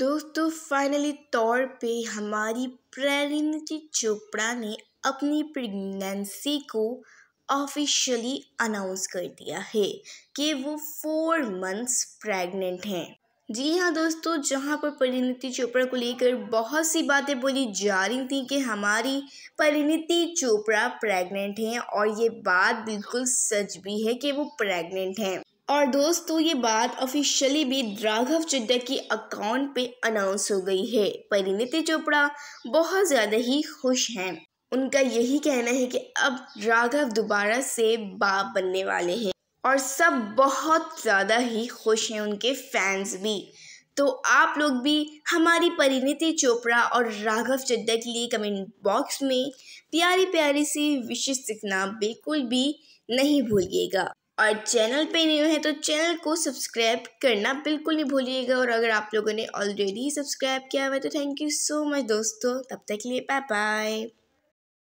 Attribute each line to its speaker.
Speaker 1: दोस्तों फाइनली तौर पे हमारी प्रेरिनिति चोपड़ा ने अपनी प्रेगनेंसी को ऑफिशियली अनाउंस कर दिया है कि वो फोर मंथ्स प्रेग्नेंट हैं जी हाँ दोस्तों जहाँ पर परिणति चोपड़ा को लेकर बहुत सी बातें बोली जा रही थी कि हमारी परिणति चोपड़ा प्रेग्नेंट हैं और ये बात बिल्कुल सच भी है कि वो प्रेग्नेंट हैं और दोस्तों तो ये बात ऑफिशियली भी राघव चड्डा के अकाउंट पे अनाउंस हो गई है परिणीति चोपड़ा बहुत ज़्यादा ही खुश हैं उनका यही कहना है कि अब राघव दोबारा से बाप बनने वाले हैं और सब बहुत ज़्यादा ही खुश हैं उनके फैंस भी तो आप लोग भी हमारी परिणीति चोपड़ा और राघव चड्डा के लिए कमेंट बॉक्स में प्यारी प्यारी सी विशेष सीखना बिल्कुल भी नहीं भूलिएगा और चैनल पे न्यू है तो चैनल को सब्सक्राइब करना बिल्कुल नहीं भूलिएगा और अगर आप लोगों ने ऑलरेडी सब्सक्राइब किया हुआ है तो थैंक यू सो मच दोस्तों तब तक के लिए बाय बाय